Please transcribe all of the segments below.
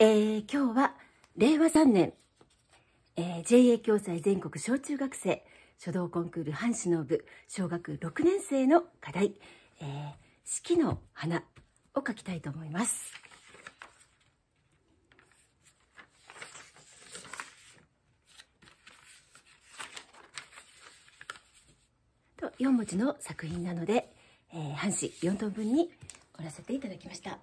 えー、今日は令和3年、えー、JA 共済全国小中学生書道コンクール半紙の部小学6年生の課題、えー、四季の花を書きたいと思います。と4文字の作品なので、えー、半紙4等分に折らせていただきました。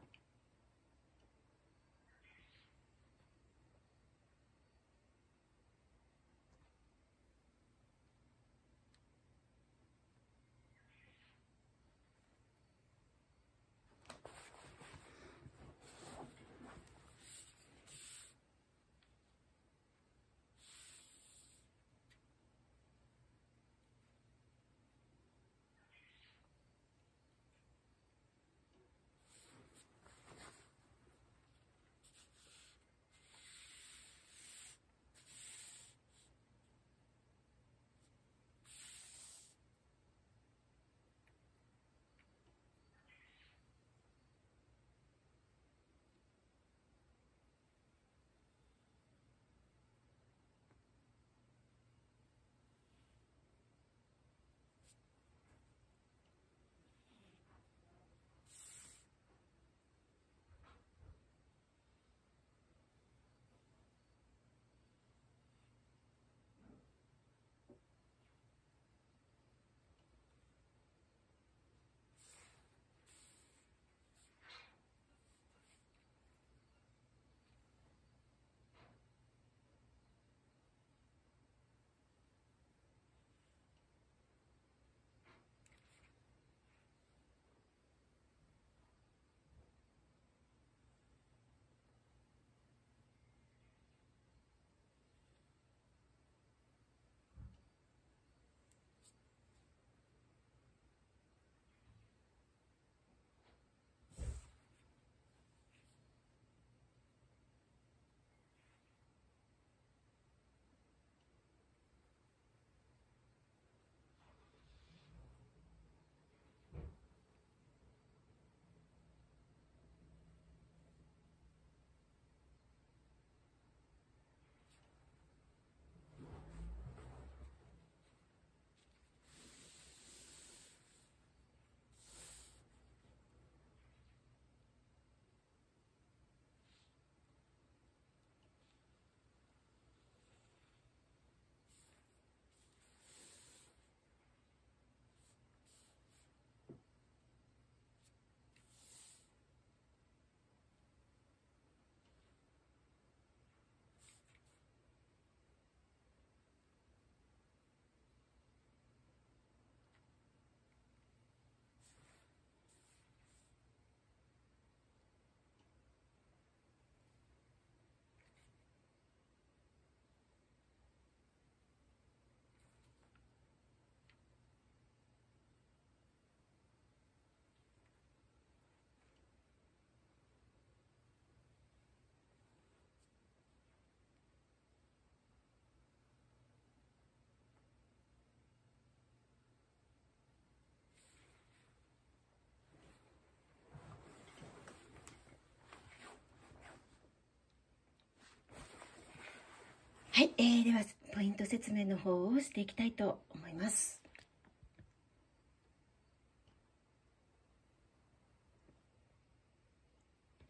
はい、えー、ではポイント説明の方をしていきたいと思います。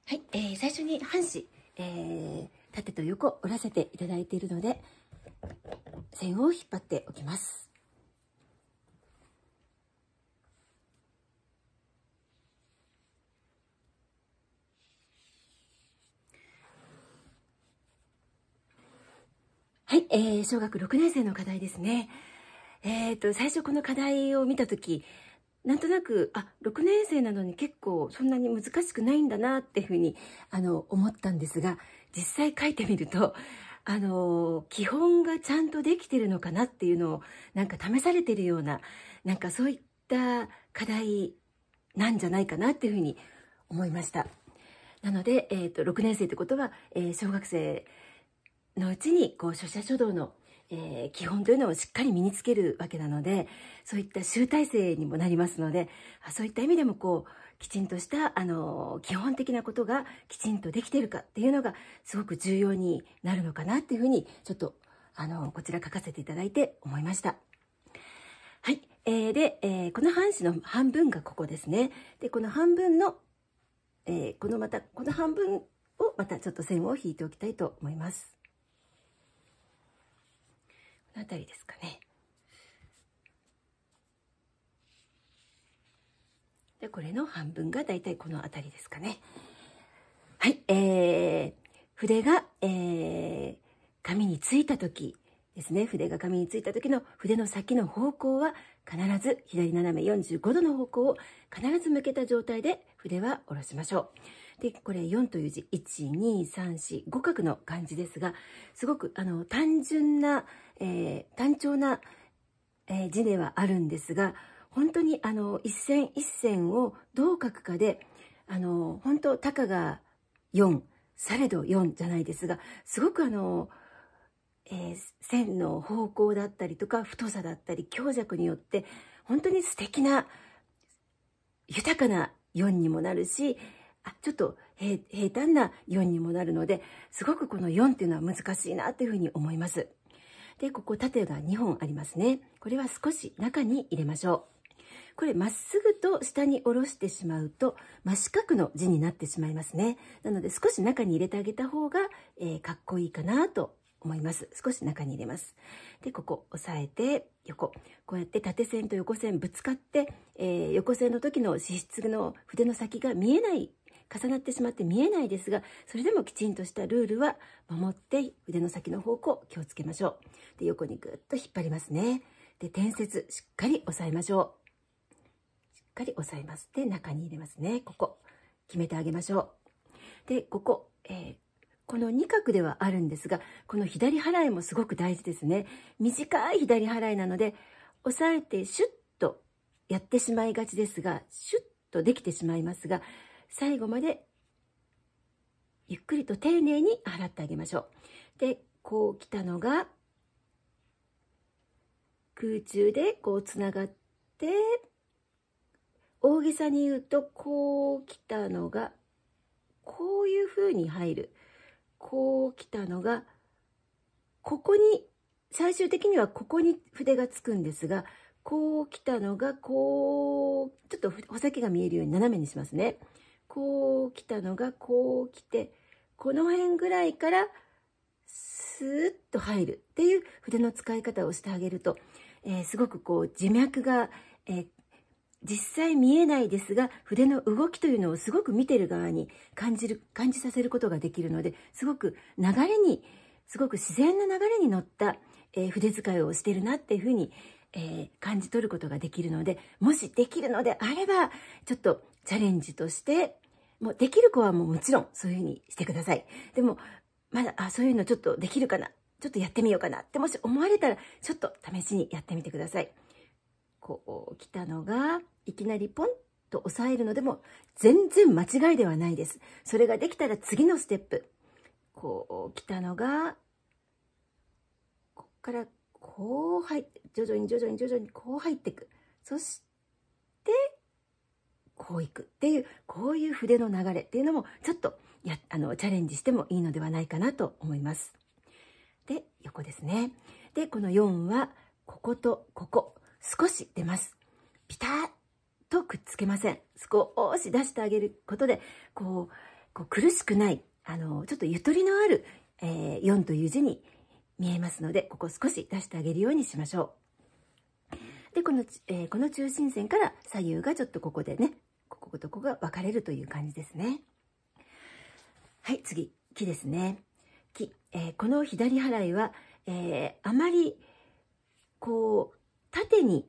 はい、えー、最初に半紙、えー、縦と横折らせていただいているので線を引っ張っておきます。、えー、小学6年生の課題ですね。えっ、ー、と、最初この課題を見た時。なんとなく、あ、6年生なのに結構そんなに難しくないんだなっていうふうに、あの、思ったんですが、実際書いてみると、あの、基本がちゃんとできてるのかなっていうのを、なんか試されてるような、なんかそういった課題なんじゃないかなっていうふうに思いました。なので、えっ、ー、と、6年生ってことは、えー、小学生のうちにこう書写書道の、えー、基本というのをしっかり身につけるわけなのでそういった集大成にもなりますのでそういった意味でもこうきちんとしたあの基本的なことがきちんとできているかっていうのがすごく重要になるのかなっていうふうにちょっとあのこちら書かせていただいて思いました。はい、えー、で、えー、この半紙の半分がここですね。でこの半分の、えー、このまたこの半分をまたちょっと線を引いておきたいと思います。この辺りですかね。で、これの半分がだいたいこの辺りですかね。はい、えー、筆が、えー、紙についた時ですね。筆が紙についた時の筆の先の方向は必ず左斜め45度の方向を必ず向けた状態で筆は下ろしましょう。で、これ4という字、1、2、3、4、5角の漢字ですが、すごく、あの、単純な、えー、単調な、えー、字ではあるんですが、本当に、あの、一線一線をどう書くかで、あの、本当、たかが4、されど4じゃないですが、すごくあの、えー、線の方向だったりとか太さだったり強弱によって本当に素敵な豊かな4にもなるしあちょっと平平坦な4にもなるのですごくこの4っていうのは難しいなっていうふうに思います。でここ縦が2本ありますねこれは少し中に入れましょうこれまっすぐと下に下ろしてしまうと真四角の字になってしまいますねなので少し中に入れてあげた方が、えー、かっこいいかなと思います少し中に入れますでここ押さえて横こうやって縦線と横線ぶつかって、えー、横線の時の脂質の筆の先が見えない重なってしまって見えないですがそれでもきちんとしたルールは守って腕の先の方向気をつけましょうで横にぐっと引っ張りますねで点節しっかり押さえましょうしっかり押さえますで中に入れますねここ決めてあげましょうでここ、えー、この2角ではあるんですがこの左払いもすごく大事ですね短い左払いなので押さえてシュッとやってしまいがちですがシュッとできてしまいますが最後までゆっくりと丁寧に洗ってあげましょう。で、こう来たのが、空中でこうつながって、大げさに言うと、こう来たのが、こういう風に入る。こう来たのが、ここに、最終的にはここに筆がつくんですが、こう来たのが、こう、ちょっと穂先が見えるように斜めにしますね。こう来たのがこう来てこの辺ぐらいからスーッと入るっていう筆の使い方をしてあげると、えー、すごくこう字脈が、えー、実際見えないですが筆の動きというのをすごく見てる側に感じる感じさせることができるのですごく流れにすごく自然な流れに乗った、えー、筆使いをしてるなっていうふうに、えー、感じ取ることができるのでもしできるのであればちょっとチャレンジとしてもうできる子はもうもちろんそういうふうにしてください。でも、まだ、あ、そういうのちょっとできるかな。ちょっとやってみようかなってもし思われたら、ちょっと試しにやってみてください。こう、来たのが、いきなりポンと押さえるのでも、全然間違いではないです。それができたら次のステップ。こう、来たのが、こっから、こう入って、徐々に徐々に徐々にこう入っていく。そして、こういくっていうこういう筆の流れっていうのもちょっとやあのチャレンジしてもいいのではないかなと思います。で横ですね。でこの4はこことここ少し出ます。ピタッとくっつけません。少し出してあげることでこうこう苦しくないあのちょっとゆとりのある、えー、4という字に見えますのでここ少し出してあげるようにしましょう。でこの,、えー、この中心線から左右がちょっとここでねこことここが分かれるという感じですね。はい、次、木ですね。木。えー、この左払いは、えー、あまり、こう、縦に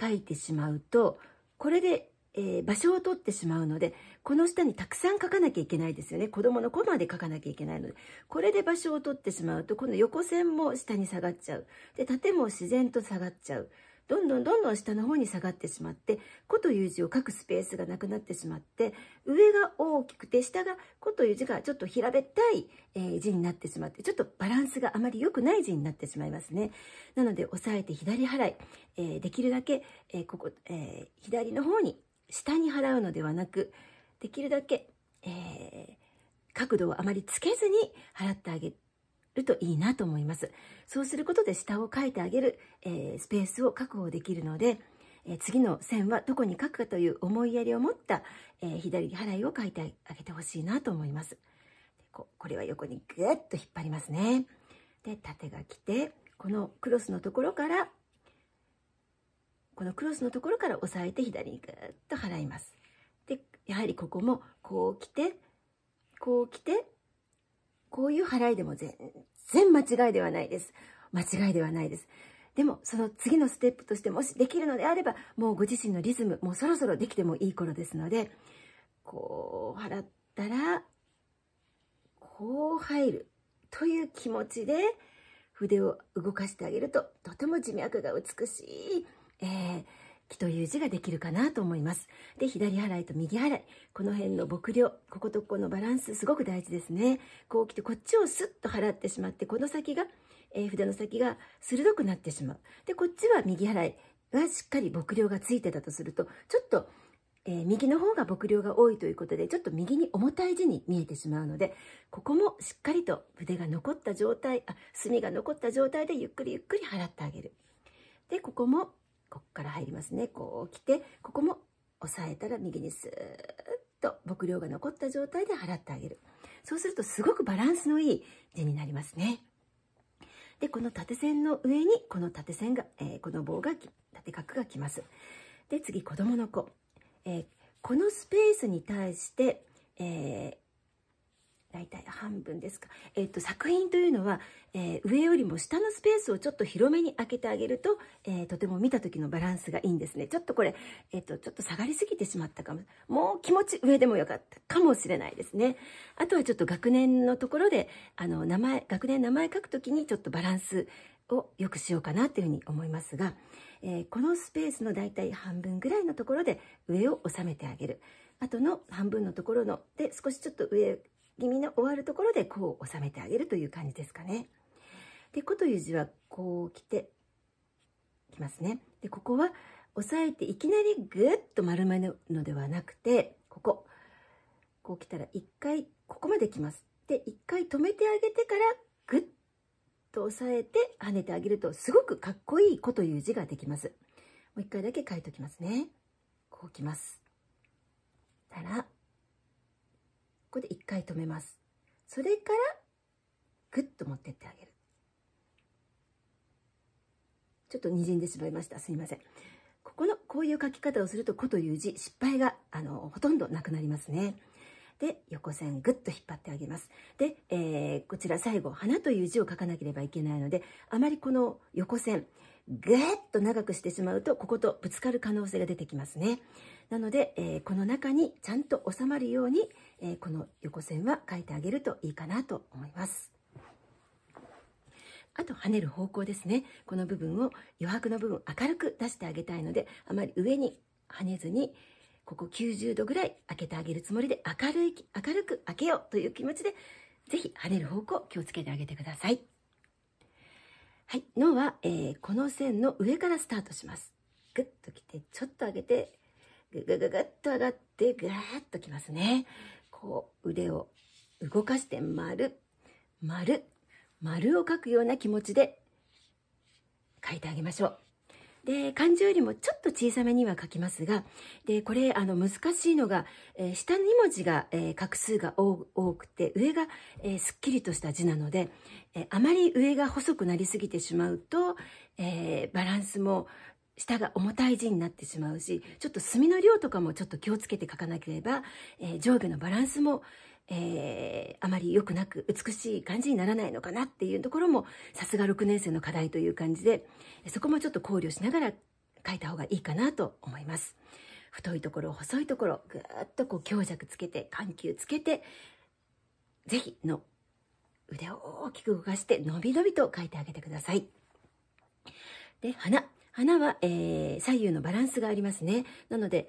書いてしまうと、これで、えー、場所を取ってしまうので、この下にたくさん書かなきゃいけないですよね。子供のコまで書かなきゃいけないので、これで場所を取ってしまうと、この横線も下に下がっちゃう。で、縦も自然と下がっちゃう。どんどんどんどん下の方に下がってしまって「こ」という字を書くスペースがなくなってしまって上が大きくて下が「こ」という字がちょっと平べったい、え字になってしまってちょっとバランスがあまり良くない字になってしまいますね。なので押さえて左払い、えできるだけ、えここ、え左の方に下に払うのではなくできるだけ、え角度をあまりつけずに払ってあげてるといいなと思います。そうすることで下を書いてあげる、えー、スペースを確保できるので、えー、次の線はどこに書くかという思いやりを持った、えー、左払いを書いてあげてほしいなと思います。ここれは横にぐっと引っ張りますね。で、縦が来て、このクロスのところから、このクロスのところから押さえて左にぐっと払います。で、やはりここもこう来て、こう来て、こういう払いでも全然間違いではないです。間違いではないです。でも、その次のステップとしてもしできるのであれば、もうご自身のリズム、もうそろそろできてもいい頃ですので、こう払ったら、こう入るという気持ちで筆を動かしてあげると、とても字脈が美しい、えー気という字ができるかなと思います。で、左払いと右払い。この辺の牧量、こことここのバランス、すごく大事ですね。こう来て、こっちをスッと払ってしまって、この先が、えー、筆の先が鋭くなってしまう。で、こっちは右払いがしっかり牧量がついてたとすると、ちょっと、えー、右の方が牧量が多いということで、ちょっと右に重たい字に見えてしまうので、ここもしっかりと筆が残った状態、あ、墨が残った状態でゆっくりゆっくり払ってあげる。で、ここもこっから入りますね。こう来て、ここも押さえたら右にスーッと木量が残った状態で払ってあげる。そうするとすごくバランスのいい字になりますね。で、この縦線の上にこの縦線が、えー、この棒が、縦角が来ます。で、次、子供の子。えー、このスペースに対して、えー、大体半分ですか、えっと、作品というのは、えー、上よりも下のスペースをちょっと広めに開けてあげると、えー、とても見た時のバランスがいいんですねちょっとこれ、えっと、ちょっと下がりすぎてしまったかももう気持ち上でもよかったかもしれないですねあとはちょっと学年のところであの名前学年名前書く時にちょっとバランスを良くしようかなというふうに思いますが、えー、このスペースの大体半分ぐらいのところで上を収めてあげるあとの半分のところので少しちょっと上気味の終わるところでこう収めてあげるという感じですかね。で、子という字はこう来てきますね。で、ここは押さえていきなりぐっと丸めるのではなくて、ここ、こう来たら一回ここまで来ます。で、一回止めてあげてからぐっと押さえて跳ねてあげるとすごくかっこいい子という字ができます。もう一回だけ書いときますね。こうきます。たら、ここで1回止めますそれからぐっと持ってってあげるちょっと滲んでしまいましたすいませんここのこういう書き方をすると「こ」という字失敗があのほとんどなくなりますねで横線ぐっと引っ張ってあげますで、えー、こちら最後「花」という字を書かなければいけないのであまりこの横線ぐっと長くしてしまうとこことぶつかる可能性が出てきますねなので、えー、この中にちゃんと収まるように、えー、この横線は書いてあげるといいかなと思います。あと跳ねる方向ですね。この部分を余白の部分明るく出してあげたいので、あまり上に跳ねずに、ここ90度ぐらい開けてあげるつもりで明るい、明るく開けようという気持ちで、ぜひ跳ねる方向気をつけてあげてください。はい。脳は、えー、この線の上からスタートします。ぐっと来て、ちょっと上げて、ぐぐぐぐっと上がってぐーっときますね。こう腕を動かして丸、丸、丸を描くような気持ちで書いてあげましょう。で、漢字よりもちょっと小さめには書きますが、で、これ、あの、難しいのが、えー、下の2文字が、えー、画数が多くて、上が、えー、すっきりとした字なので、えあまり上が細くなりすぎてしまうと、えバランスも下が重たい字になってしまうしちょっと墨の量とかもちょっと気をつけて書かなければ、えー、上下のバランスも、えー、あまり良くなく美しい感じにならないのかなっていうところもさすが6年生の課題という感じでそこもちょっと考慮しながら書いた方がいいかなと思います。太いところ細いところぐーっとこう強弱つけて緩急つけて是非の腕を大きく動かしてのびのびと書いてあげてください。で花花は、えー、左右のバランスがありますね。なので、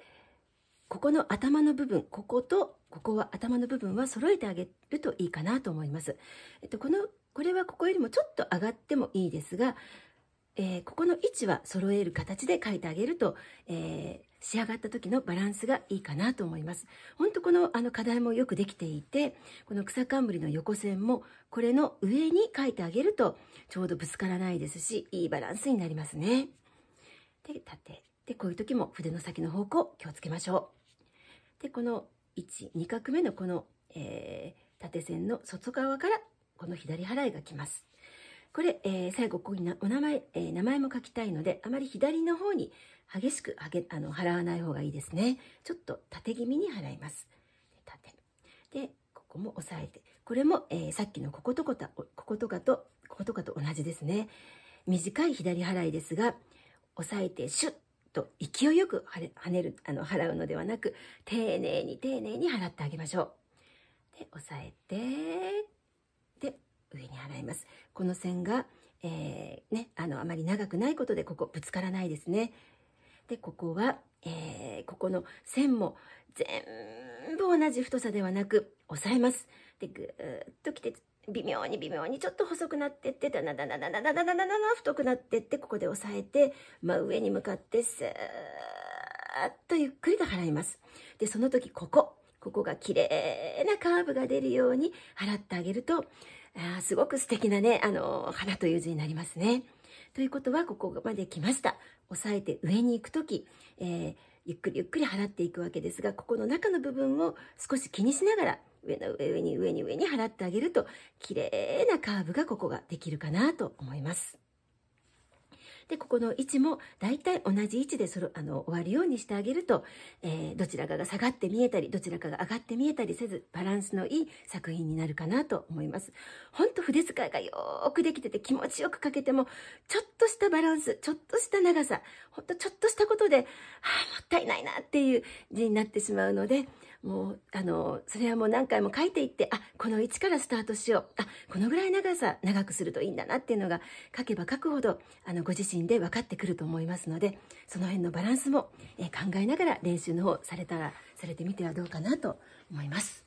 ここの頭の部分、こことここは頭の部分は揃えてあげるといいかなと思います。えっと、この、これはここよりもちょっと上がってもいいですが、えー、ここの位置は揃える形で書いてあげると、えー、仕上がった時のバランスがいいかなと思います。ほんとこのあの課題もよくできていて、この草冠の横線もこれの上に書いてあげるとちょうどぶつからないですし、いいバランスになりますね。で立てでこういう時も筆の先の方向気をつけましょうでこの12画目のこの、えー、縦線の外側からこの左払いがきますこれ、えー、最後ここにお名前、えー、名前も書きたいのであまり左の方に激しくはげあの払わない方がいいですねちょっと縦気味に払います縦でここも押さえてこれも、えー、さっきのこことこたこことかとこことかと同じですね短い左払いですが押さえてシュッと勢いよく跳ねる、あの、払うのではなく、丁寧に丁寧に払ってあげましょう。で、押さえて、で、上に払います。この線が、えー、ね、あの、あまり長くないことで、ここぶつからないですね。で、ここは、えー、ここの線も全部同じ太さではなく、押さえます。で、ぐーっと来て、微妙に微妙にちょっと細くなってってだだだだだだだだだだ太くなってってここで押さえて真上に向かってスーッとゆっくりと払いますでその時ここここが綺麗なカーブが出るように払ってあげるとあすごく素敵なねあの花という字になりますねということはここまで来ました押さえて上に行く時、えー、ゆっくりゆっくり払っていくわけですがここの中の部分を少し気にしながら上の上に上に上に払ってあげると、綺麗なカーブがここができるかなと思います。で、ここの位置も大体同じ位置でそろあの終わるようにしてあげると、えー、どちらかが下がって見えたり、どちらかが上がって見えたりせず、バランスのいい作品になるかなと思います。ほんと筆使いがよーくできてて気持ちよく描けても、ちょっとしたバランス、ちょっとした長さ、ほんとちょっとしたことで、はあ、もったいないなっていう字になってしまうので、もう、あの、それはもう何回も書いていって、あ、この位置からスタートしよう。あ、このぐらい長さ、長くするといいんだなっていうのが、書けば書くほど、あの、ご自身で分かってくると思いますので、その辺のバランスも、え考えながら練習の方されたら、されてみてはどうかなと思います。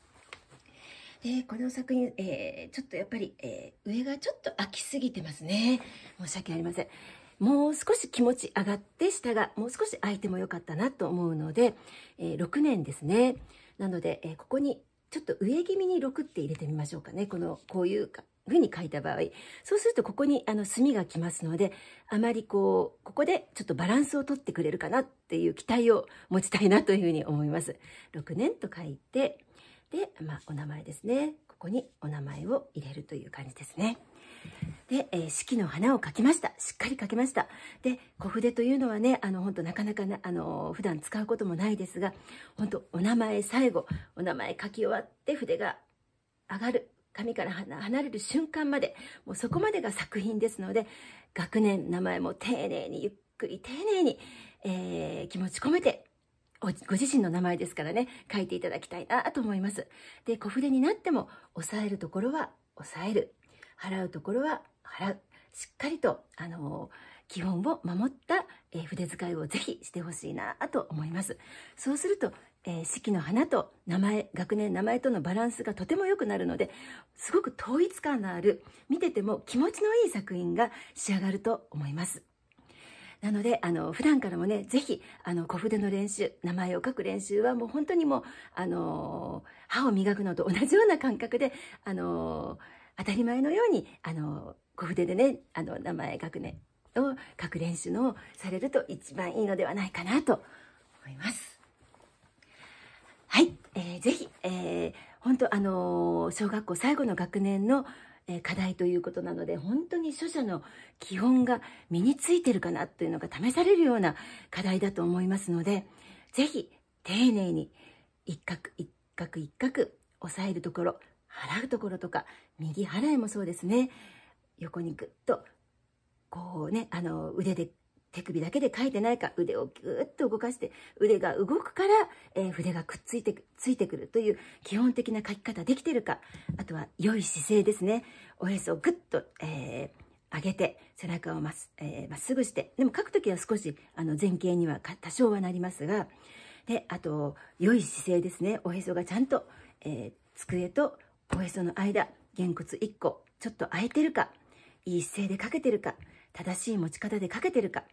で、この作品、えー、ちょっとやっぱり、えー、上がちょっと空きすぎてますね。申し訳ありません。もう少し気持ち上がって下がもう少し空いてもよかったなと思うので、えー、6年ですねなので、えー、ここにちょっと上気味に6って入れてみましょうかね。この、こういうふうに書いた場合。そうするとここにあの墨が来ますので、あまりこう、ここでちょっとバランスをとってくれるかなっていう期待を持ちたいなというふうに思います。6年と書いて、で、まあ、お名前ですね。ここにお名前を入れるという感じですね。で、えー、四季の花を描きました。しっかり描けました。で、小筆というのはね、あの、本当なかなかな、あの、普段使うこともないですが、本当お名前最後、お名前書き終わって筆が上がる、紙から離れる瞬間まで、もうそこまでが作品ですので、学年、名前も丁寧に、ゆっくり丁寧に、えー、気持ち込めてご自身の名前ですからね、書いていただきたいなと思います。で、小筆になっても、抑えるところは抑える。払うところは払うしっかりとあの基本を守った、えー、筆使いをぜひしてほしいなと思いますそうすると、えー、四季の花と名前学年名前とのバランスがとても良くなるのですごく統一感のある見てても気持ちのいい作品が仕上がると思いますなのであの普段からもね是非小筆の練習名前を書く練習はもう本当にもうあのー、歯を磨くのと同じような感覚であのー当たり前のようにあの小筆でねあの名前学年を書く練習のされると一番いいのではないかなと思います。はい、えー、ぜひ、えー、本当あの小学校最後の学年のえ課題ということなので本当に書写の基本が身についてるかなというのが試されるような課題だと思いますのでぜひ丁寧に一画一画一画押さえるところ払うところとか、右払いもそうですね。横にぐっと、こうね、あの、腕で、手首だけで書いてないか、腕をぎゅっと動かして、腕が動くから、えー、筆がくっついて、ついてくるという基本的な書き方できてるか、あとは良い姿勢ですね。おへそをぐっと、えー上げて背中をまっ,、えー、まっすぐしてでも書く時は少しあの前傾には多少はなりますがであと良い姿勢ですねおへそがちゃんと、えー、机とおへその間、げんこつ1個、ちょっと空いてるか、いい姿勢でかけてるか、正しい持ち方でかけてるか、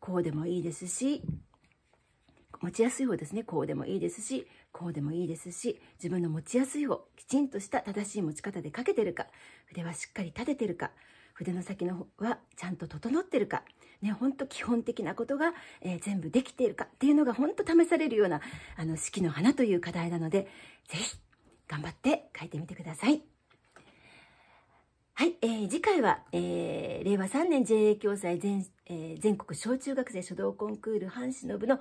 こうでもいいですし、持ちやすい方ですね、こうでもいいですし、こうでもいいですし、自分の持ちやすい方、きちんとした正しい持ち方でかけてるか、筆はしっかり立ててるか、筆の先のはちゃんと整ってるか、ね、ほんと基本的なことが、えー、全部できているかっていうのが本当試されるような、あの、四季の花という課題なので、ぜひ頑張って書いてみてください。はい、えー、次回は、えー、令和3年 JA 共済全,、えー、全国小中学生書道コンクール半紙の部の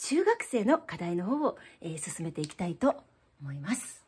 中学生の課題の方を、えー、進めていきたいと思います。